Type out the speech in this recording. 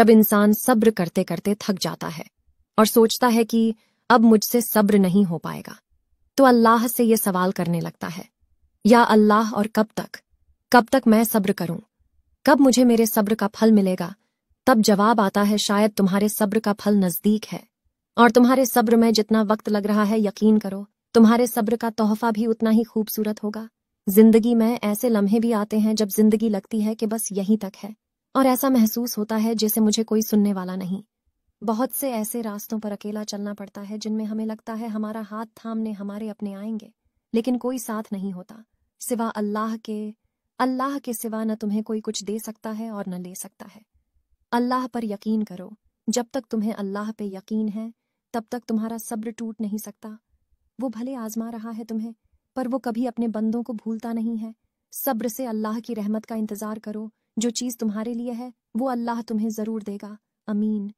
जब इंसान सब्र करते करते थक जाता है और सोचता है कि अब मुझसे सब्र नहीं हो पाएगा तो अल्लाह से ये सवाल करने लगता है या अल्लाह और कब तक कब तक मैं सब्र करूं कब मुझे मेरे सब्र का फल मिलेगा तब जवाब आता है शायद तुम्हारे सब्र का फल नजदीक है और तुम्हारे सब्र में जितना वक्त लग रहा है यकीन करो तुम्हारे सब्र का तोहफा भी उतना ही खूबसूरत होगा जिंदगी में ऐसे लम्हे भी आते हैं जब जिंदगी लगती है कि बस यहीं तक है और ऐसा महसूस होता है जैसे मुझे कोई सुनने वाला नहीं बहुत से ऐसे रास्तों पर अकेला चलना पड़ता है जिनमें हमें लगता है हमारा हाथ थामने हमारे अपने आएंगे लेकिन कोई साथ नहीं होता सिवा अल्लाह के अल्लाह के सिवा न तुम्हें कोई कुछ दे सकता है और न ले सकता है अल्लाह पर यकीन करो जब तक तुम्हें अल्लाह पे यकीन है तब तक तुम्हारा सब्र टूट नहीं सकता वो भले आजमा रहा है तुम्हें पर वो कभी अपने बंदों को भूलता नहीं है सब्र से अल्लाह की रहमत का इंतजार करो जो चीज़ तुम्हारे लिए है वो अल्लाह तुम्हें ज़रूर देगा अमीन